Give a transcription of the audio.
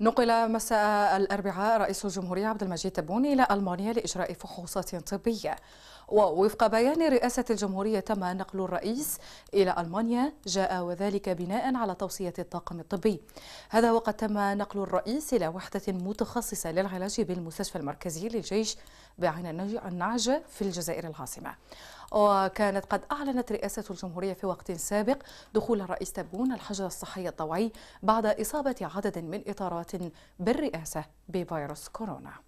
نقل مساء الأربعاء رئيس الجمهورية عبد المجيد تبوني إلى ألمانيا لإجراء فحوصات طبية ووفق بيان رئاسة الجمهورية تم نقل الرئيس إلى ألمانيا جاء وذلك بناء على توصية الطاقم الطبي هذا وقد تم نقل الرئيس إلى وحدة متخصصة للعلاج بالمستشفى المركزي للجيش بعين النعجة في الجزائر العاصمة وكانت قد أعلنت رئاسة الجمهورية في وقت سابق دخول الرئيس تبون الحجر الصحي الطوعي بعد إصابة عدد من إطارات بالرئاسة بفيروس كورونا